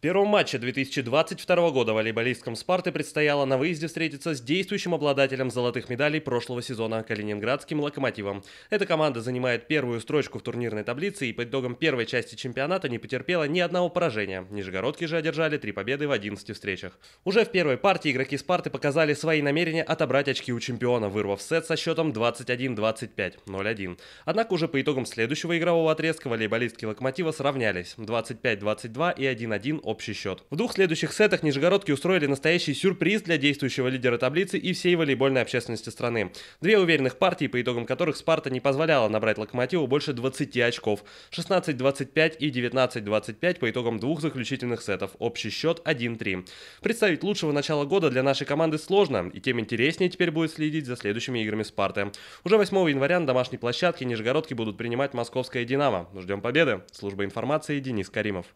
первом матче 2022 года волейболисткам Спарты предстояло на выезде встретиться с действующим обладателем золотых медалей прошлого сезона калининградским «Локомотивом». Эта команда занимает первую строчку в турнирной таблице и по итогам первой части чемпионата не потерпела ни одного поражения. Нижегородки же одержали три победы в 11 встречах. Уже в первой партии игроки Спарты показали свои намерения отобрать очки у чемпиона, вырвав сет со счетом 21-25, 0-1. Однако уже по итогам следующего игрового отрезка волейболистки «Локомотива» сравнялись 25-22 и 1-1 общий счет. В двух следующих сетах нижегородки устроили настоящий сюрприз для действующего лидера таблицы и всей волейбольной общественности страны. Две уверенных партии, по итогам которых Спарта не позволяла набрать Локомотиву больше 20 очков. 16-25 и 19-25 по итогам двух заключительных сетов. Общий счет 1-3. Представить лучшего начала года для нашей команды сложно, и тем интереснее теперь будет следить за следующими играми Спарты. Уже 8 января на домашней площадке Нижегородки будут принимать московское «Динамо». Ждем победы. Служба информации Денис Каримов.